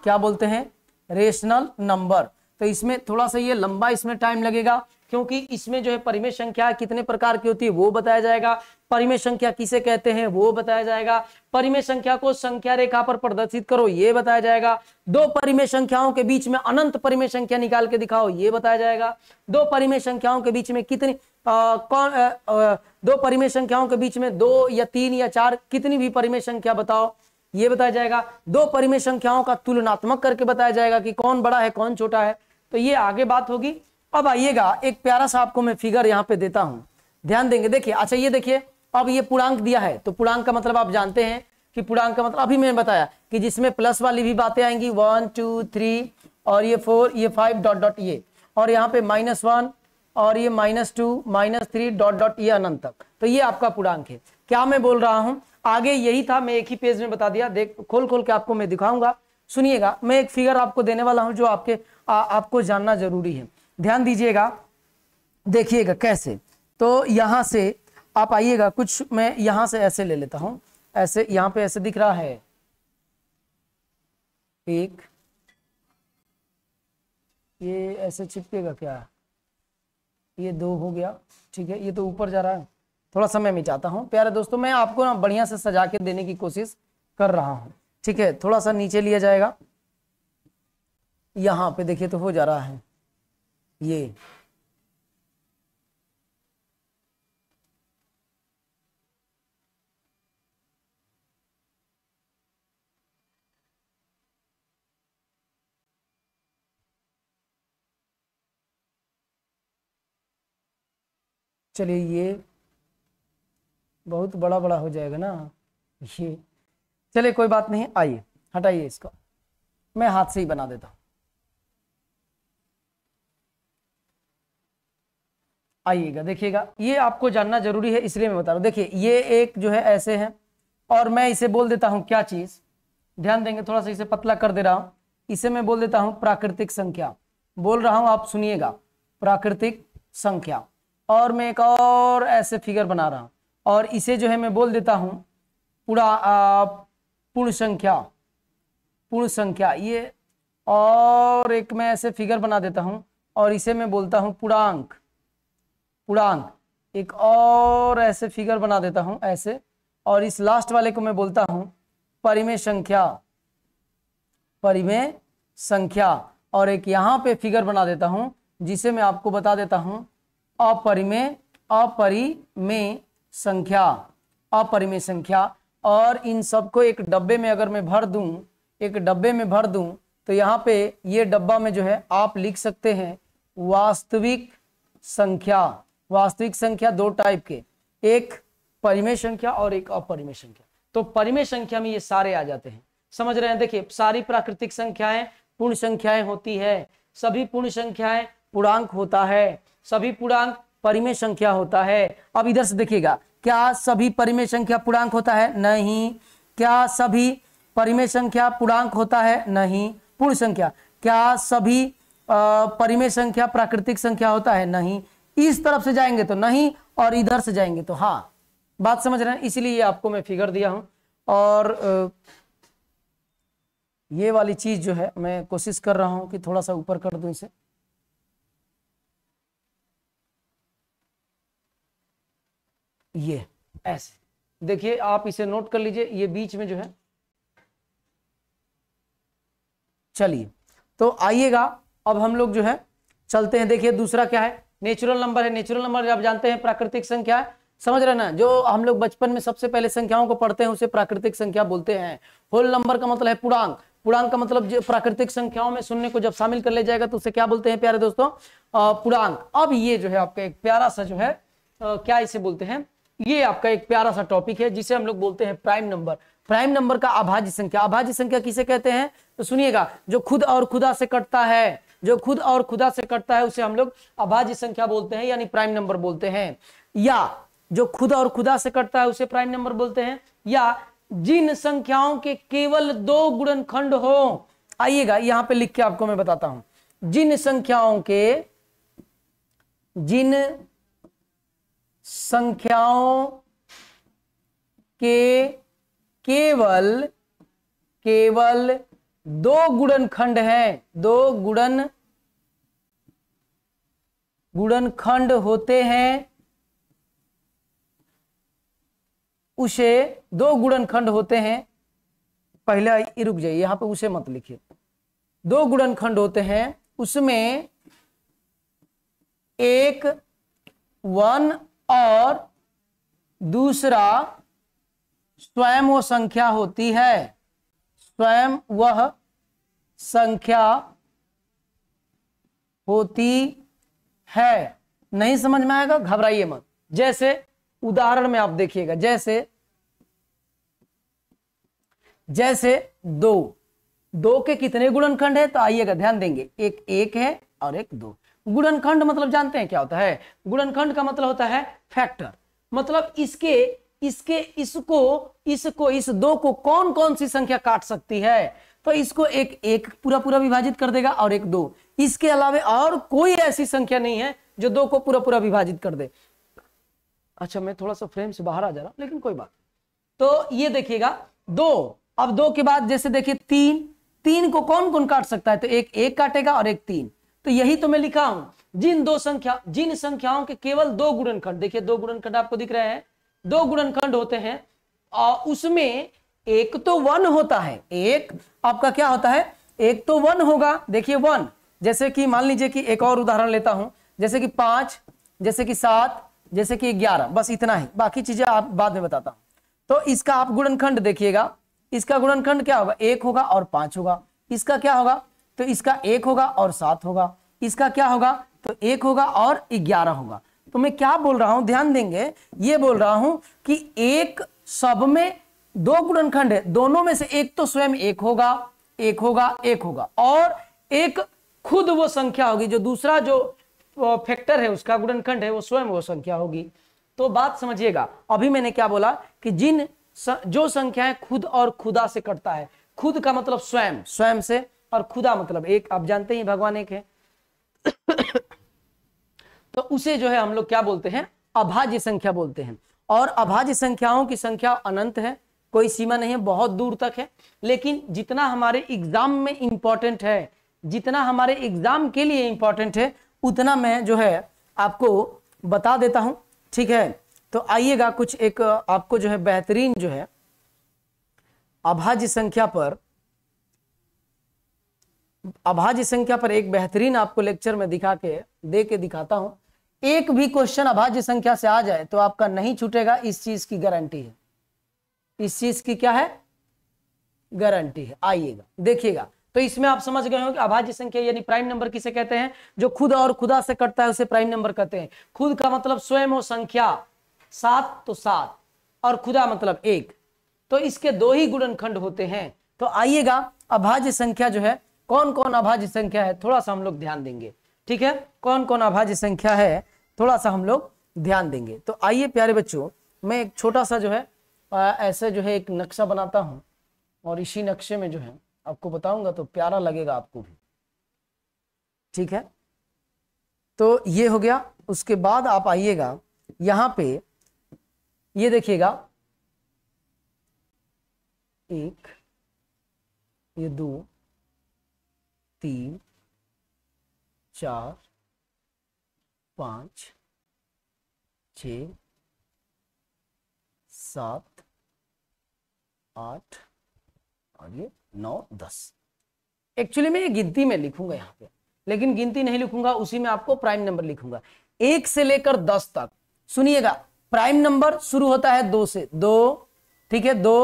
क्या बोलते हैं रेशनल नंबर तो इसमें थोड़ा सा ये लंबा इसमें टाइम लगेगा क्योंकि इसमें जो है परिमेय संख्या कितने प्रकार की होती है वो बताया जाएगा परिमेय संख्या किसे कहते हैं वो बताया जाएगा परिमेय संख्या को संख्या रेखा पर प्रदर्शित करो ये बताया जाएगा दो परिमेय संख्याओं के बीच में अनंत परिमेय संख्या निकाल के दिखाओ ये बताया जाएगा दो परिमेय संख्याओं के बीच में कितनी आ, कौन आ, आ, दो परिमेय संख्याओं के बीच में दो या तीन या चार कितनी भी परिमेय संख्या बताओ ये बताया जाएगा दो परिमेय संख्याओं का तुलनात्मक करके बताया जाएगा कि कौन बड़ा है कौन छोटा है तो ये आगे बात होगी अब आइएगा एक प्यारा सा आपको मैं फिगर यहाँ पे देता हूँ ध्यान देंगे देखिए अच्छा ये देखिए अब ये पूर्णांक दिया है तो पूर्णांक का मतलब आप जानते हैं कि पूर्णांक का मतलब अभी मैंने बताया कि जिसमें प्लस वाली भी बातें आएंगी वन टू थ्री और ये फोर ये फाइव डॉट डॉट ये और यहाँ पे माइनस वन और ये minus two minus three dot dot ये अनंत तक तो ये आपका पूर्णांक है क्या मैं बोल रहा हूँ आगे यही था मैं एक ही पेज में बता दिया देख खोल खोल के आपको मैं दिखाऊंगा सुनिएगा मैं एक फिगर आपको देने वाला हूँ जो आपके आ, आपको जानना जरूरी है ध्यान दीजिएगा देखिएगा कैसे तो यहां से आप आइएगा कुछ मैं यहां से ऐसे ले लेता हूं ऐसे यहाँ पे ऐसे दिख रहा है एक ये ऐसे चिपकेगा क्या ये दो हो गया ठीक है ये तो ऊपर जा रहा है थोड़ा समय मैं जाता हूं प्यारे दोस्तों मैं आपको ना बढ़िया से सजा के देने की कोशिश कर रहा हूं ठीक है थोड़ा सा नीचे लिया जाएगा यहां पे देखिए तो हो जा रहा है ये चलिए ये बहुत बड़ा बड़ा हो जाएगा ना ये चलिए कोई बात नहीं आइए हटाइए इसको मैं हाथ से ही बना देता हूँ आइएगा देखिएगा ये आपको जानना जरूरी है इसलिए मैं बता रहा हूँ देखिए ये एक जो है ऐसे है और मैं इसे बोल देता हूँ क्या चीज़ ध्यान देंगे थोड़ा सा इसे पतला कर दे रहा हूँ इसे मैं बोल देता हूँ प्राकृतिक संख्या बोल रहा हूँ आप सुनिएगा प्राकृतिक संख्या और मैं एक और ऐसे फिगर बना रहा हूँ और इसे जो है मैं बोल देता हूँ पूरा पूर्ण संख्या पूर्ण संख्या ये और एक मैं ऐसे फिगर बना देता हूँ और इसे मैं बोलता हूँ पूर्णांक उड़ान एक और ऐसे फिगर बना देता हूं ऐसे और इस लास्ट वाले को मैं बोलता हूं परिमेय संख्या परिमेय संख्या और एक यहां पे फिगर बना देता हूं जिसे मैं आपको बता देता हूं अपरिमेय अपरिमेय संख्या अपरिमेय संख्या और इन सबको एक डब्बे में अगर मैं भर दूं एक डब्बे में भर दूं तो यहाँ पे ये डब्बा में जो है आप लिख सकते हैं वास्तविक संख्या वास्तविक संख्या दो टाइप के एक परिमेय संख्या और एक अपरिमेय संख्या तो परिमेय संख्या में ये सारे आ जाते हैं समझ रहे हैं देखिए सारी प्राकृतिक संख्याएं पूर्ण संख्याएं होती है सभी पूर्ण संख्याएं पूर्णांक होता है सभी पूर्णांक परिमेय संख्या होता है अब इधर से देखिएगा क्या सभी परिमेय संख्या पूर्णांक होता है नहीं क्या सभी परिमेय संख्या पूर्णांक होता है नहीं पूर्ण संख्या क्या सभी परिमेय संख्या प्राकृतिक संख्या होता है नहीं इस तरफ से जाएंगे तो नहीं और इधर से जाएंगे तो हाँ बात समझ रहे हैं इसीलिए आपको मैं फिगर दिया हूं और ये वाली चीज़ जो है मैं कोशिश कर रहा हूं कि थोड़ा सा ऊपर कर दूं इसे ये ऐसे देखिए आप इसे नोट कर लीजिए ये बीच में जो है चलिए तो आइएगा अब हम लोग जो है चलते हैं देखिए दूसरा क्या है नेचुरल नंबर है नेचुरल नंबर आप जानते हैं प्राकृतिक संख्या है समझ रहे ना जो हम लोग बचपन में सबसे पहले संख्याओं को पढ़ते हैं उसे प्राकृतिक संख्या बोलते हैं होल नंबर का मतलब है पूर्णांक पूर्णांक का मतलब प्राकृतिक संख्याओं में शून्य को जब शामिल कर ले जाएगा तो उसे क्या बोलते हैं प्यारे दोस्तों पूर्णांक अब ये जो है आपका एक प्यारा सा जो है आ, क्या इसे बोलते हैं ये आपका एक प्यारा सा टॉपिक है जिसे हम लोग बोलते हैं प्राइम नंबर प्राइम नंबर का अभाज्य संख्या अभाज्य संख्या किसे कहते हैं तो सुनिएगा जो खुद और खुदा से कटता है जो खुद और खुदा से कटता है उसे हम लोग अभाज्य संख्या बोलते हैं यानी प्राइम नंबर बोलते हैं या जो खुद और खुदा से कटता है उसे प्राइम नंबर बोलते हैं या जिन संख्याओं के केवल दो गुणनखंड हो आइएगा यहां पे लिख के आपको मैं बताता हूं जिन संख्याओं के जिन संख्याओं के केवल केवल दो गुड़न खंड हैं दो गुड़न गुड़न खंड होते हैं उसे दो गुड़न खंड होते हैं पहला रुक जाइए यहां पे उसे मत लिखिए दो गुड़न खंड होते हैं उसमें एक वन और दूसरा स्वयं संख्या होती है स्वयं वह संख्या होती है नहीं समझ में आएगा घबराइए मत जैसे उदाहरण में आप देखिएगा जैसे जैसे दो दो के कितने गुणनखंड है तो आइएगा ध्यान देंगे एक एक है और एक दो गुणनखंड मतलब जानते हैं क्या होता है गुणनखंड का मतलब होता है फैक्टर मतलब इसके इसके इसको इसको इस दो को कौन कौन सी संख्या काट सकती है तो इसको एक एक पूरा पूरा विभाजित कर देगा और एक दो इसके अलावा और कोई ऐसी संख्या नहीं है जो दो को पूरा पूरा विभाजित कर दे अच्छा मैं थोड़ा सा फ्रेम से बाहर आ जा रहा लेकिन कोई बात तो ये देखिएगा दो अब दो के बाद जैसे देखिए तीन तीन को कौन कौन काट सकता है तो एक एक काटेगा और एक तीन तो यही तो मैं लिखा हूं जिन दो संख्या जिन संख्याओं के केवल दो गुणनखंड देखिए दो गुणनखंड आपको दिख रहे हैं दो गुणनखंड होते हैं और उसमें एक तो वन होता है एक आपका क्या होता है एक तो वन होगा देखिए वन जैसे कि मान लीजिए कि एक और उदाहरण लेता हूं जैसे कि पांच जैसे कि सात जैसे कि ग्यारह बस इतना ही बाकी चीजें आप बाद में बताता हूं तो इसका आप गुणनखंड देखिएगा इसका गुणनखंड क्या होगा एक होगा और पांच होगा इसका क्या होगा तो इसका एक होगा और सात होगा इसका क्या होगा तो एक होगा और ग्यारह होगा तो मैं क्या बोल रहा हूं ध्यान देंगे ये बोल रहा हूं कि एक सब में दो गुणनखंड है दोनों में से एक तो स्वयं एक होगा एक होगा एक होगा और एक खुद वो संख्या होगी जो दूसरा जो फैक्टर है उसका गुणनखंड है वो स्वयं वो संख्या होगी तो बात समझिएगा अभी मैंने क्या बोला कि जिन स, जो संख्याएं खुद और खुदा से कटता है खुद का मतलब स्वयं स्वयं से और खुदा मतलब एक आप जानते ही भगवान एक है तो उसे जो है हम लोग क्या बोलते हैं अभाज्य संख्या बोलते हैं और अभाज्य संख्याओं की संख्या अनंत है कोई सीमा नहीं है बहुत दूर तक है लेकिन जितना हमारे एग्जाम में इंपॉर्टेंट है जितना हमारे एग्जाम के लिए इंपॉर्टेंट है उतना मैं जो है आपको बता देता हूं ठीक है तो आइएगा कुछ एक आपको जो है बेहतरीन जो है अभाज्य संख्या पर अभाज्य संख्या पर एक बेहतरीन आपको लेक्चर में दिखा के दे के दिखाता हूं एक भी क्वेश्चन अभाज्य संख्या से आ जाए तो आपका नहीं छूटेगा इस चीज की गारंटी है इस चीज की क्या है गारंटी है आइएगा देखिएगा तो इसमें आप समझ गए हो कि अभाज्य संख्या यानी प्राइम नंबर किसे कहते हैं जो खुद और खुदा से कटता है उसे प्राइम नंबर कहते हैं खुद का मतलब स्वयं हो संख्या सात तो सात और खुदा मतलब एक तो इसके दो ही गुणनखंड होते हैं तो आइएगा अभाज्य संख्या जो है कौन कौन अभाज्य संख्या है थोड़ा सा हम लोग ध्यान देंगे ठीक है कौन कौन अभाज्य संख्या है थोड़ा सा हम लोग ध्यान देंगे तो आइए प्यारे बच्चों मैं एक छोटा सा जो है ऐसे जो है एक नक्शा बनाता हूँ और इसी नक्शे में जो है आपको बताऊंगा तो प्यारा लगेगा आपको भी ठीक है तो ये हो गया उसके बाद आप आइएगा यहाँ पे ये देखिएगा एक ये दो तीन चार पाँच छ सात आठ और ये नौ दस एक्चुअली मैं ये गिनती में लिखूंगा यहाँ पे लेकिन गिनती नहीं लिखूंगा उसी में आपको प्राइम नंबर लिखूंगा एक से लेकर दस तक सुनिएगा प्राइम नंबर शुरू होता है दो से दो ठीक है दो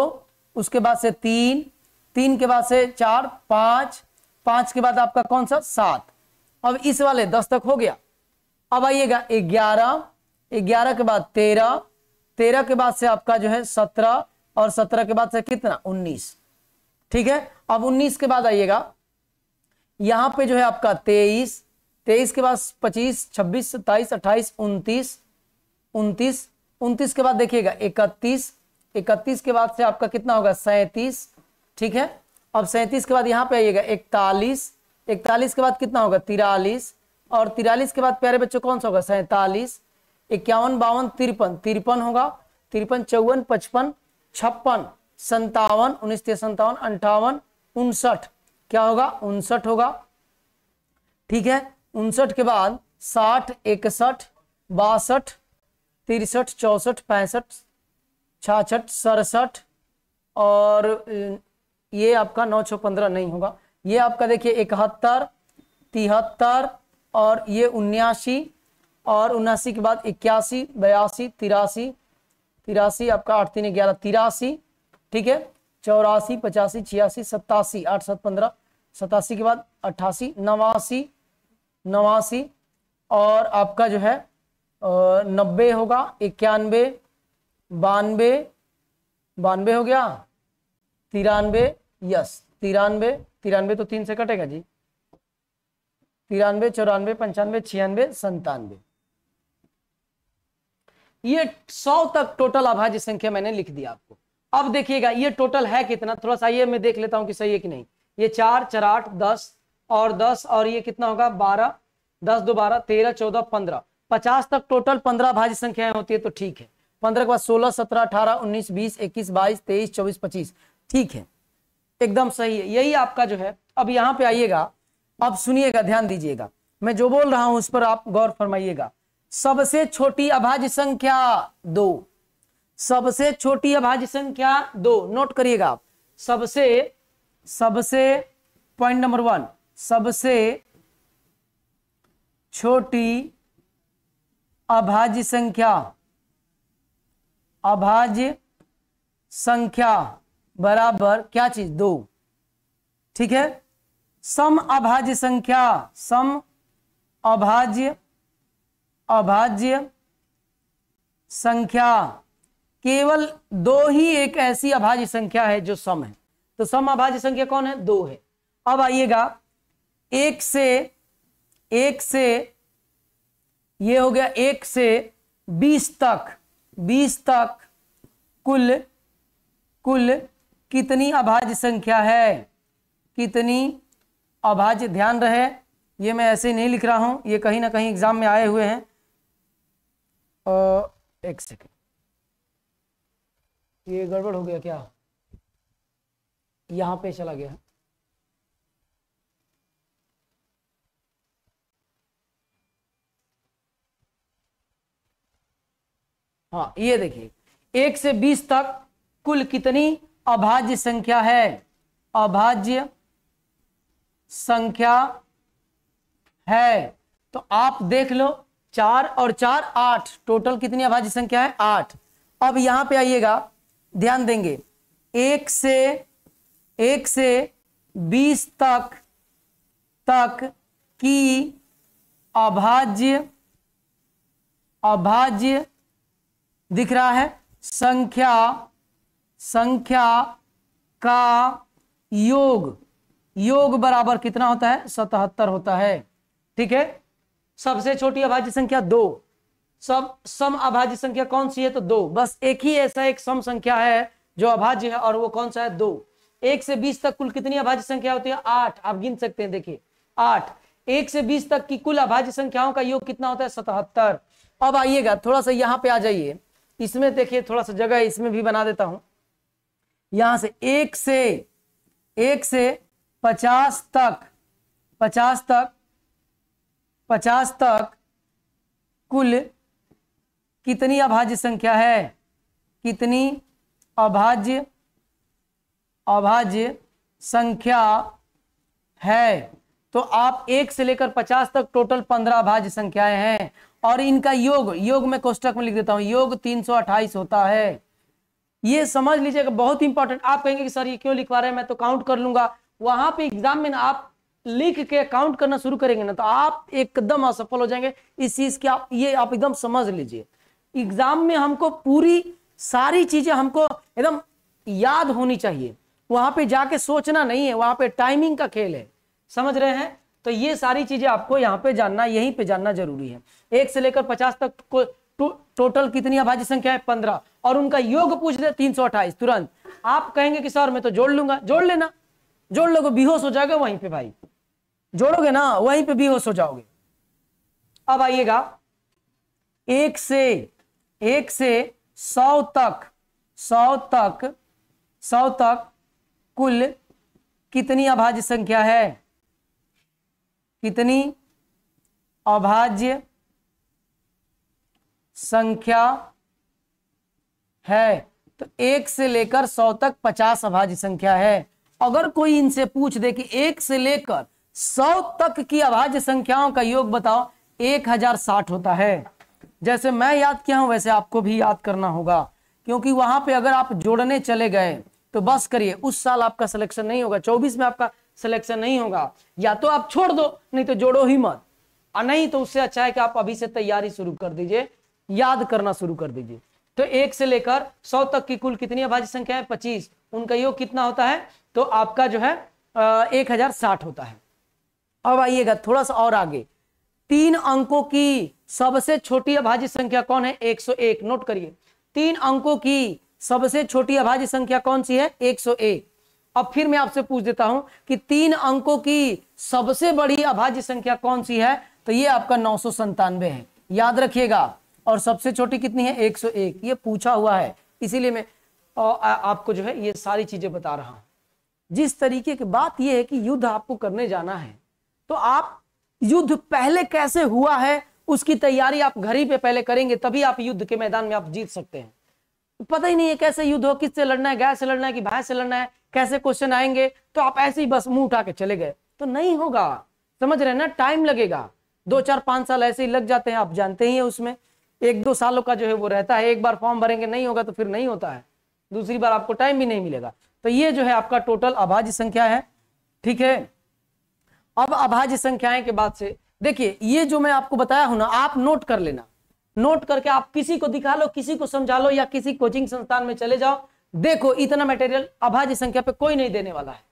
उसके बाद से तीन तीन के बाद से चार पांच पांच के बाद आपका कौन सा सात अब इस वाले दस तक हो गया अब आइएगा ग्यारह ग्यारह के बाद तेरह तेरह के बाद से आपका जो है सत्रह और सत्रह के बाद से कितना उन्नीस ठीक है अब उन्नीस के बाद आइएगा यहां पे जो है आपका तेईस तेईस के बाद पच्चीस छब्बीस सत्ताईस अट्ठाईस उन्तीस उन्तीस उन्तीस के बाद देखिएगा इकतीस इकतीस के बाद से आपका कितना होगा सैंतीस ठीक है अब सैंतीस के बाद यहां पर आइएगा इकतालीस इकतालीस के बाद कितना होगा तिरालीस और तिरालीस के बाद प्यारे बच्चों कौन सा होगा सैतालीस इक्यावन बावन तिरपन तिरपन होगा तिरपन चौवन पचपन छप्पन संतावन उन्नीस तीस संतावन अंठावन उनसठ क्या होगा उनसठ होगा ठीक है उनसठ के बाद साठ इकसठ बासठ तिरसठ चौसठ पैंसठ छाछठ सड़सठ और ये आपका नौ छः पंद्रह नहीं होगा ये आपका देखिए इकहत्तर तिहत्तर और ये उन्यासी और उन्यासी के बाद इक्यासी बयासी तिरासी तिरासी आपका आठ तीन ग्यारह तिरासी ठीक है चौरासी पचासी छियासी सत्तासी आठ सात पंद्रह सतासी के बाद अट्ठासी नवासी नवासी और आपका जो है नब्बे होगा इक्यानवे बानबे बानवे हो गया तिरानवे यस तिरानवे तिरानवे तो तीन से कटेगा जी तिरानवे चौरानवे पंचानवे छियानवे संतानवे ये सौ तक टोटल अभाज्य संख्या मैंने लिख दिया आपको अब देखिएगा ये टोटल है कितना थोड़ा सा ये मैं देख लेता हूं कि सही है कि नहीं ये चार आठ दस और दस और ये कितना होगा बारह दस दो बारह तेरह चौदह पंद्रह पचास तक टोटल पंद्रह भाज्य संख्याएं होती है तो ठीक है पंद्रह के बाद सोलह सत्रह अठारह उन्नीस बीस इक्कीस बाईस तेईस चौबीस पच्चीस ठीक है एकदम सही है यही आपका जो है अब यहाँ पे आइएगा अब सुनिएगा ध्यान दीजिएगा मैं जो बोल रहा हूं उस पर आप गौर फरमाइएगा सबसे छोटी अभाज्य संख्या दो सबसे छोटी अभाज्य संख्या दो नोट करिएगा आप सबसे सबसे पॉइंट नंबर वन सबसे छोटी अभाज्य संख्या अभाज्य संख्या बराबर क्या चीज दो ठीक है सम अभाज्य संख्या सम अभाज्य अभाज्य संख्या केवल दो ही एक ऐसी अभाज्य संख्या है जो सम है तो सम अभाज्य संख्या कौन है दो है अब आइएगा एक से एक से ये हो गया एक से बीस तक बीस तक कुल कुल कितनी अभाज्य संख्या है कितनी अभाज्य ध्यान रहे ये मैं ऐसे ही नहीं लिख रहा हूँ ये कहीं ना कहीं एग्जाम में आए हुए हैं एक सेकेंड ये गड़बड़ हो गया क्या यहाँ पे चला गया हाँ ये देखिए एक से बीस तक कुल कितनी अभाज्य संख्या है अभाज्य संख्या है तो आप देख लो चार और चार आठ टोटल कितनी अभाज्य संख्या है आठ अब यहां पे आइएगा ध्यान देंगे एक से एक से बीस तक तक की अभाज्य अभाज्य दिख रहा है संख्या संख्या का योग योग बराबर कितना होता है सतहत्तर होता है ठीक है सबसे छोटी अभाज्य संख्या दो सब सम अभाज्य संख्या कौन सी है तो दो बस एक ही ऐसा एक सम संख्या है जो अभाज्य है और वो कौन सा है दो एक से बीस तक कुल कितनी अभाज्य संख्या होती है आठ आप गिन सकते हैं देखिए आठ एक से बीस तक की कुल अभाज्य संख्याओं का योग कितना होता है सतहत्तर अब आइएगा थोड़ा सा यहां पे आ जाइए इसमें देखिए थोड़ा सा जगह इसमें भी बना देता हूं यहां से एक से एक से पचास तक पचास तक पचास तक कुल कितनी अभाज्य संख्या है कितनी अभाज्य अभाज्य संख्या है तो आप एक से लेकर पचास तक टोटल पंद्रह अभाज्य संख्याएं हैं और इनका योग योग में कोष्टक में लिख देता हूं योग तीन सौ अट्ठाईस होता है ये समझ लीजिएगा बहुत इंपॉर्टेंट आप कहेंगे कि सर ये क्यों लिखवा रहे हैं मैं तो काउंट कर लूंगा वहां पे एग्जाम में ना आप लिख के काउंट करना शुरू करेंगे ना तो आप एकदम असफल हो जाएंगे इस चीज की आप ये आप एकदम समझ लीजिए एग्जाम में हमको पूरी सारी चीजें हमको एकदम याद होनी चाहिए वहां पे जाके सोचना नहीं है वहां पे टाइमिंग का खेल है समझ रहे हैं तो ये सारी चीजें आपको यहाँ पे जानना यहीं पे जानना जरूरी है एक से लेकर पचास तक को टो, टोटल कितनी अभाज्य संख्या है पंद्रह और उनका योग पूछ दे तीन तुरंत आप कहेंगे कि सर मैं तो जोड़ लूंगा जोड़ लेना जोड़ लोगे बेहोश हो जाएगा वहीं पे भाई जोड़ोगे ना वहीं पे बेहोश हो जाओगे अब आइएगा एक से एक से सौ तक सौ तक सौ तक कुल कितनी अभाज्य संख्या है कितनी अभाज्य संख्या है तो एक से लेकर सौ तक पचास अभाज्य संख्या है अगर कोई इनसे पूछ दे कि एक से लेकर सौ तक की अभाज्य संख्याओं का योग बताओ एक हजार साठ होता है जैसे मैं याद किया हूं वैसे आपको भी याद करना होगा क्योंकि वहां पे अगर आप जोड़ने चले गए तो बस करिए उस साल आपका सिलेक्शन नहीं होगा चौबीस में आपका सिलेक्शन नहीं होगा या तो आप छोड़ दो नहीं तो जोड़ो ही मत और नहीं तो उससे अच्छा है कि आप अभी से तैयारी शुरू कर दीजिए याद करना शुरू कर दीजिए तो एक से लेकर सौ तक की कुल कितनी अभाज्य संख्या है पच्चीस उनका योग कितना होता है तो आपका जो है एक हजार साठ होता है अब आइएगा थोड़ा सा और आगे तीन अंकों की सबसे छोटी अभाज्य संख्या कौन है 101 नोट करिए तीन अंकों की सबसे छोटी अभाज्य संख्या कौन सी है 101 अब फिर मैं आपसे पूछ देता हूं कि तीन अंकों की सबसे बड़ी अभाज्य संख्या कौन सी है तो ये आपका नौ है याद रखिएगा और सबसे छोटी कितनी है 101 ये पूछा हुआ है इसीलिए मैं आपको जो है ये सारी चीजें बता रहा हूं जिस तरीके की बात यह है कि युद्ध आपको करने जाना है तो आप युद्ध पहले कैसे हुआ है उसकी तैयारी आप घर ही पे पहले करेंगे तभी आप युद्ध के मैदान में आप जीत सकते हैं पता ही नहीं है कैसे युद्ध हो किससे लड़ना है गाय से लड़ना है कि भाई से लड़ना है कैसे क्वेश्चन आएंगे तो आप ऐसे ही बस मुंह उठा के चले गए तो नहीं होगा समझ रहे ना टाइम लगेगा दो चार पांच साल ऐसे ही लग जाते हैं आप जानते ही है उसमें एक दो सालों का जो है वो रहता है एक बार फॉर्म भरेंगे नहीं होगा तो फिर नहीं होता है दूसरी बार आपको टाइम भी नहीं मिलेगा तो ये जो है आपका टोटल अभाज्य संख्या है ठीक है अब अभाज्य संख्याएं के बाद से देखिए ये जो मैं आपको बताया हूं ना आप नोट कर लेना नोट करके आप किसी को दिखा लो किसी को समझा लो या किसी कोचिंग संस्थान में चले जाओ देखो इतना मटेरियल अभाज्य संख्या पे कोई नहीं देने वाला है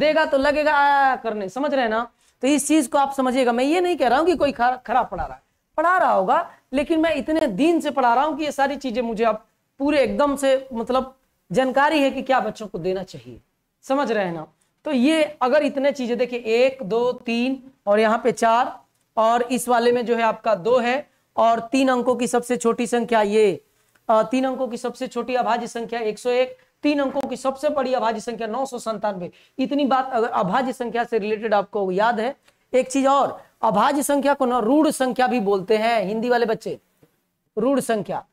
देगा तो लगेगा आया करने समझ रहे ना तो इस चीज को आप समझिएगा मैं ये नहीं कह रहा हूं कि कोई खराब पढ़ा रहा है पढ़ा रहा होगा लेकिन मैं इतने दिन से पढ़ा रहा हूं कि ये सारी चीजें मुझे आप पूरे एकदम से मतलब जानकारी है कि क्या बच्चों को देना चाहिए समझ रहे हैं ना तो ये अगर इतने चीजें देखिए एक दो तीन और यहाँ पे चार और इस वाले में जो है आपका दो है और तीन अंकों की सबसे छोटी संख्या ये तीन अंकों की सबसे छोटी अभाज्य संख्या 101 तीन अंकों की सबसे बड़ी अभाज्य संख्या नौ इतनी बात अगर अभाज्य संख्या से रिलेटेड आपको याद है एक चीज और अभाज्य संख्या को ना रूढ़ संख्या भी बोलते हैं हिंदी वाले बच्चे रूढ़ संख्या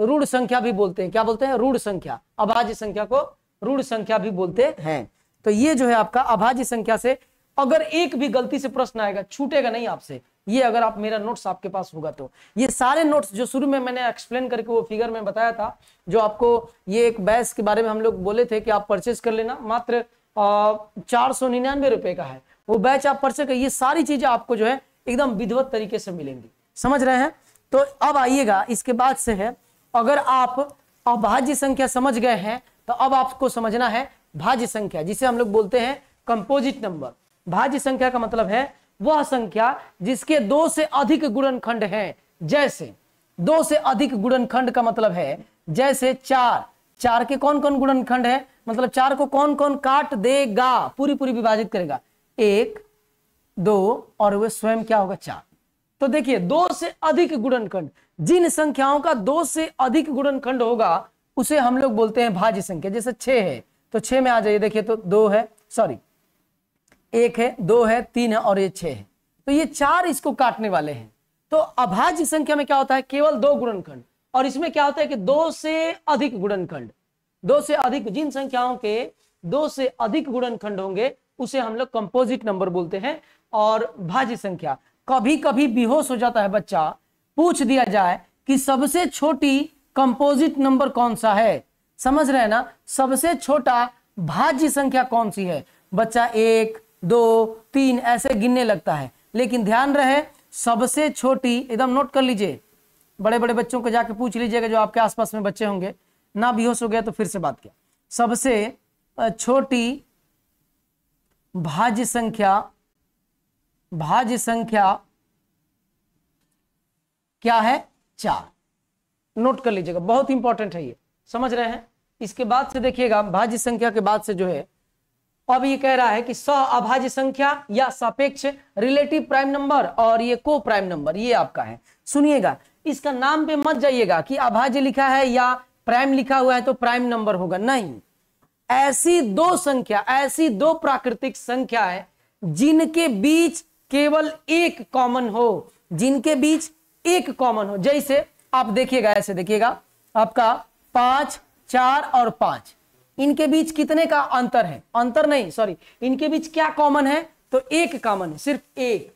रूढ़ संख्या भी बोलते हैं क्या बोलते हैं रूढ़ संख्या अभाज्य संख्या को रूढ़ संख्या भी बोलते हैं तो ये जो है आपका अभाज्य संख्या से अगर एक भी गलती से प्रश्न आएगा छूटेगा नहीं आपसे ये अगर आप मेरा नोट्स आपके पास होगा तो ये सारे नोट्स जो शुरू में मैंने एक्सप्लेन करके वो फिगर में बताया था जो आपको ये एक बैस के बारे में हम लोग बोले थे कि आप परचेज कर लेना मात्र चार सौ निन्यानवे रुपए का है वो बैच आप परचेज कर ये सारी चीजें आपको जो है एकदम विधिवत तरीके से मिलेंगी समझ रहे हैं तो अब आइएगा इसके बाद से है अगर आप अभाज्य संख्या समझ गए हैं तो अब आपको समझना है भाज्य संख्या जिसे हम लोग बोलते हैं कंपोजिट नंबर भाज्य संख्या का मतलब है वह संख्या जिसके दो से अधिक गुणनखंड हैं जैसे दो से अधिक गुणनखंड का मतलब है जैसे चार चार के कौन कौन गुणनखंड है मतलब चार को कौन कौन काट देगा पूरी पूरी विभाजित करेगा एक दो और वह स्वयं क्या होगा चार तो देखिए दो से अधिक गुणनखंड जिन संख्याओं का दो से अधिक गुणनखंड होगा उसे हम लोग बोलते हैं भाज्य संख्या जैसे छह है तो छह में आ जाइए देखिए तो दो है सॉरी एक है दो है तीन है और ये छह है तो ये चार इसको काटने वाले हैं तो अभाज्य संख्या में क्या होता है केवल दो गुणनखंड और इसमें क्या होता है कि दो से अधिक गुणनखंड दो से अधिक जिन संख्याओं के दो से अधिक गुणनखंड होंगे उसे हम लोग कंपोजिट नंबर बोलते हैं और भाज्य संख्या कभी कभी बेहोश हो जाता है बच्चा पूछ दिया जाए कि सबसे छोटी कंपोजिट नंबर कौन सा है समझ रहे ना सबसे छोटा भाज्य संख्या कौन सी है बच्चा एक दो तीन ऐसे गिनने लगता है लेकिन ध्यान रहे सबसे छोटी एकदम नोट कर लीजिए बड़े बड़े बच्चों को जाके पूछ लीजिएगा जो आपके आसपास में बच्चे होंगे ना बेहोश हो गया तो फिर से बात किया सबसे छोटी भाज्य संख्या भाज्य संख्या क्या है चार नोट कर लीजिएगा बहुत इंपॉर्टेंट है ये समझ रहे हैं इसके बाद से देखिएगा भाज्य संख्या के बाद से जो है अब ये कह रहा है कि सह अभाज्य संख्या या सापेक्ष रिलेटिव प्राइम नंबर और ये को प्राइम नंबर ये आपका है सुनिएगा इसका नाम पे मत जाइएगा कि अभाज्य लिखा है या प्राइम लिखा हुआ है तो प्राइम नंबर होगा नहीं ऐसी दो संख्या ऐसी दो प्राकृतिक संख्या है जिनके बीच केवल एक कॉमन हो जिनके बीच एक कॉमन हो जैसे आप देखिएगा ऐसे देखिएगा आपका पांच चार और पांच इनके बीच कितने का अंतर है अंतर नहीं सॉरी इनके बीच क्या कॉमन है तो एक कॉमन है सिर्फ एक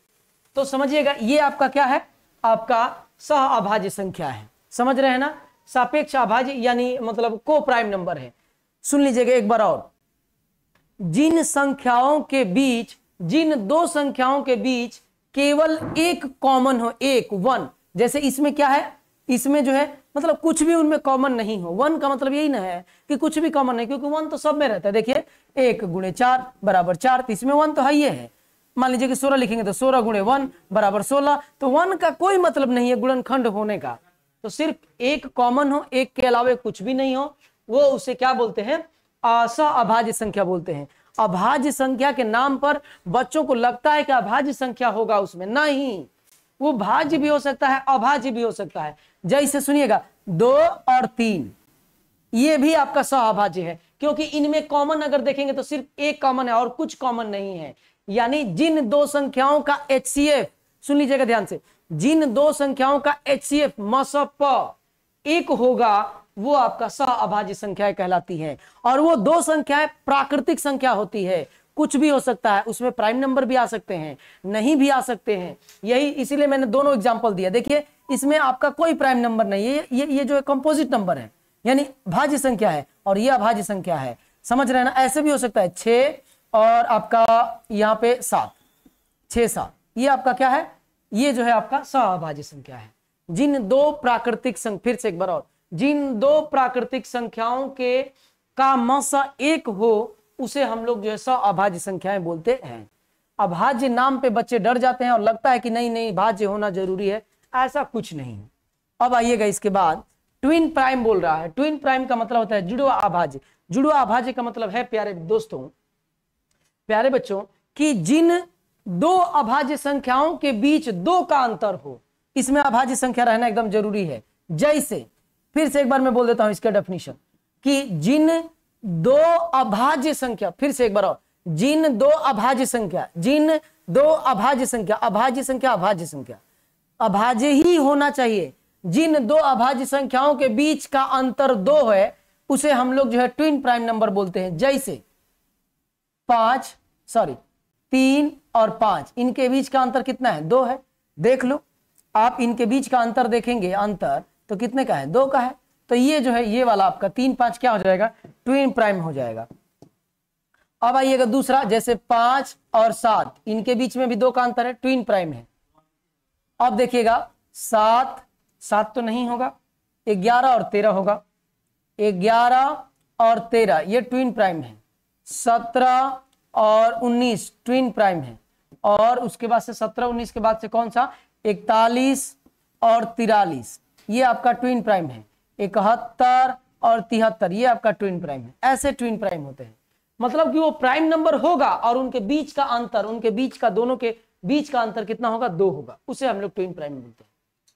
तो समझिएगा ये आपका क्या है आपका सह अभाज्य संख्या है समझ रहे हैं ना सापेक्ष अभाज्य यानी मतलब को प्राइम नंबर है सुन लीजिएगा एक बार और जिन संख्याओं के बीच जिन दो संख्याओं के बीच केवल एक कॉमन हो एक वन जैसे इसमें क्या है इसमें जो है मतलब कुछ भी उनमें कॉमन नहीं हो वन का मतलब यही ना है कि कुछ भी कॉमन नहीं क्योंकि वन तो सब में रहता है देखिए एक गुणे चार बराबर चार तो इसमें वन तो है ये है मान लीजिए कि सोलह लिखेंगे तो सोलह गुणे वन बराबर सोलह तो वन का कोई मतलब नहीं है गुणनखंड होने का तो सिर्फ एक कॉमन हो एक के अलावा कुछ भी नहीं हो वो उसे क्या बोलते हैं अस अभाज्य संख्या बोलते हैं अभाज्य संख्या के नाम पर बच्चों को लगता है कि अभाज्य संख्या होगा उसमें नहीं वो भाज्य भी हो सकता है अभाज्य भी हो सकता है जैसे सुनिएगा दो और तीन ये भी आपका सहभाज्य है क्योंकि इनमें कॉमन अगर देखेंगे तो सिर्फ एक कॉमन है और कुछ कॉमन नहीं है यानी जिन दो संख्याओं का एच सुन लीजिएगा ध्यान से जिन दो संख्याओं का एच सी एफ एक होगा वो आपका अभाज्य संख्याएं कहलाती है और वो दो संख्याएं प्राकृतिक संख्या होती है कुछ भी हो सकता है उसमें प्राइम नंबर भी आ सकते हैं नहीं भी आ सकते हैं यही इसीलिए मैंने दोनों एग्जाम्पल दिया देखिए इसमें आपका कोई प्राइम नंबर नहीं है ये ये जो कंपोजिट नंबर है यानी भाज्य संख्या है और ये अभाज्य संख्या है समझ रहे हैं ना ऐसे भी हो सकता है छ और आपका यहाँ पे सात छ सात ये आपका क्या है ये जो है आपका सहअभाज्य संख्या है जिन दो प्राकृतिक संख्या फिर से एक बार और जिन दो प्राकृतिक संख्याओं के का मसा एक हो उसे हम लोग जो है सौ अभाज्य संख्याएं बोलते हैं अभाज्य नाम पे बच्चे डर जाते हैं और लगता है कि नहीं नहीं भाज्य होना जरूरी है ऐसा कुछ नहीं अब आइएगा इसके बाद ट्विन प्राइम बोल रहा है ट्विन प्राइम का मतलब होता है जुड़वा अभाज्य जुड़वा अभाज्य का मतलब है प्यारे दोस्तों प्यारे बच्चों कि जिन दो अभाज्य संख्याओं के बीच दो का अंतर हो इसमें अभाज्य संख्या रहना एकदम जरूरी है जैसे फिर से एक बार मैं बोल देता हूं इसका डेफिनेशन कि जिन दो अभाज्य संख्या फिर से एक बार और जिन दो अभाज्य संख्या जिन दो अभाज्य संख्या अभाज्य संख्या अभाज्य संख्या अभाज्य ही होना चाहिए जिन दो अभाज्य संख्याओं के बीच का अंतर दो है उसे हम लोग जो है ट्विन प्राइम नंबर बोलते हैं जैसे पांच सॉरी तीन और पांच इनके बीच का अंतर कितना है दो है देख लो आप इनके बीच का अंतर देखेंगे अंतर तो कितने का है दो का है तो ये जो है ये वाला आपका तीन पांच क्या हो जाएगा ट्विन प्राइम हो जाएगा अब आइएगा दूसरा जैसे पांच और सात इनके बीच में भी दो का अंतर है ट्विन प्राइम है अब देखिएगा सात सात तो नहीं होगा ग्यारह और तेरह होगा ग्यारह और तेरह ये ट्विन प्राइम है सत्रह और उन्नीस ट्विन प्राइम है और उसके बाद से सत्रह उन्नीस के बाद से कौन सा इकतालीस और तिरालीस ये आपका ट्विन प्राइम है इकहत्तर और तिहत्तर ये आपका ट्विन प्राइम है ऐसे ट्विन प्राइम होते हैं मतलब कि वो प्राइम नंबर होगा और उनके बीच का अंतर उनके बीच का दोनों के बीच का अंतर कितना होगा दो होगा उसे हम लोग ट्विन प्राइम बोलते हैं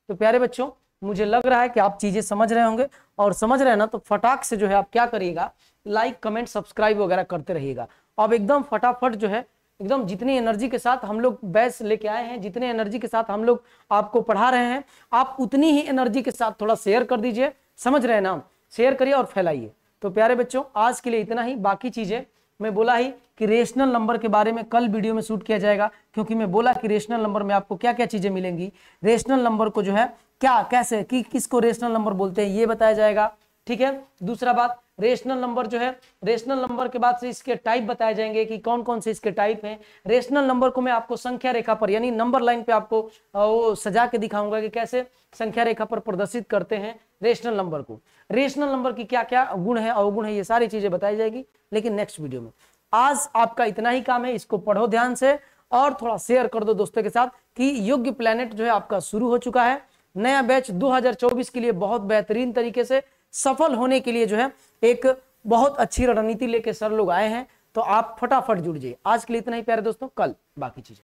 तो प्यारे बच्चों मुझे लग रहा है कि आप चीजें समझ रहे होंगे और समझ रहे हैं ना तो फटाक से जो है आप क्या करिएगा लाइक कमेंट सब्सक्राइब वगैरह करते रहिएगा अब एकदम फटाफट जो है एकदम जितनी एनर्जी के साथ हम लोग बैस लेके आए हैं जितने एनर्जी के साथ हम लोग आपको पढ़ा रहे हैं आप उतनी ही एनर्जी के साथ थोड़ा शेयर कर दीजिए समझ रहे हैं ना शेयर करिए और फैलाइए तो प्यारे बच्चों आज के लिए इतना ही बाकी चीज़ें मैं बोला ही कि रेशनल नंबर के बारे में कल वीडियो में शूट किया जाएगा क्योंकि मैं बोला कि रेशनल नंबर में आपको क्या क्या चीज़ें मिलेंगी रेशनल नंबर को जो है क्या कैसे कि किसको रेशनल नंबर बोलते हैं ये बताया जाएगा ठीक है दूसरा बात रेशनल नंबर जो है रेशनल नंबर के बाद से इसके टाइप बताए जाएंगे कि कौन कौन से इसके टाइप हैं रेशनल नंबर को मैं आपको संख्या रेखा पर यानी नंबर लाइन पे आपको वो सजा के दिखाऊंगा कि कैसे संख्या रेखा पर प्रदर्शित करते हैं रेशनल नंबर को रेशनल नंबर की क्या क्या गुण है अवगुण है ये सारी चीजें बताई जाएगी लेकिन नेक्स्ट वीडियो में आज आपका इतना ही काम है इसको पढ़ो ध्यान से और थोड़ा शेयर कर दो दोस्तों के साथ कि योग्य प्लेनेट जो है आपका शुरू हो चुका है नया बैच 2024 के लिए बहुत बेहतरीन तरीके से सफल होने के लिए जो है एक बहुत अच्छी रणनीति लेके सर लोग आए हैं तो आप फटाफट जुड़ जाइए आज के लिए इतना ही प्यारे दोस्तों कल बाकी चीजें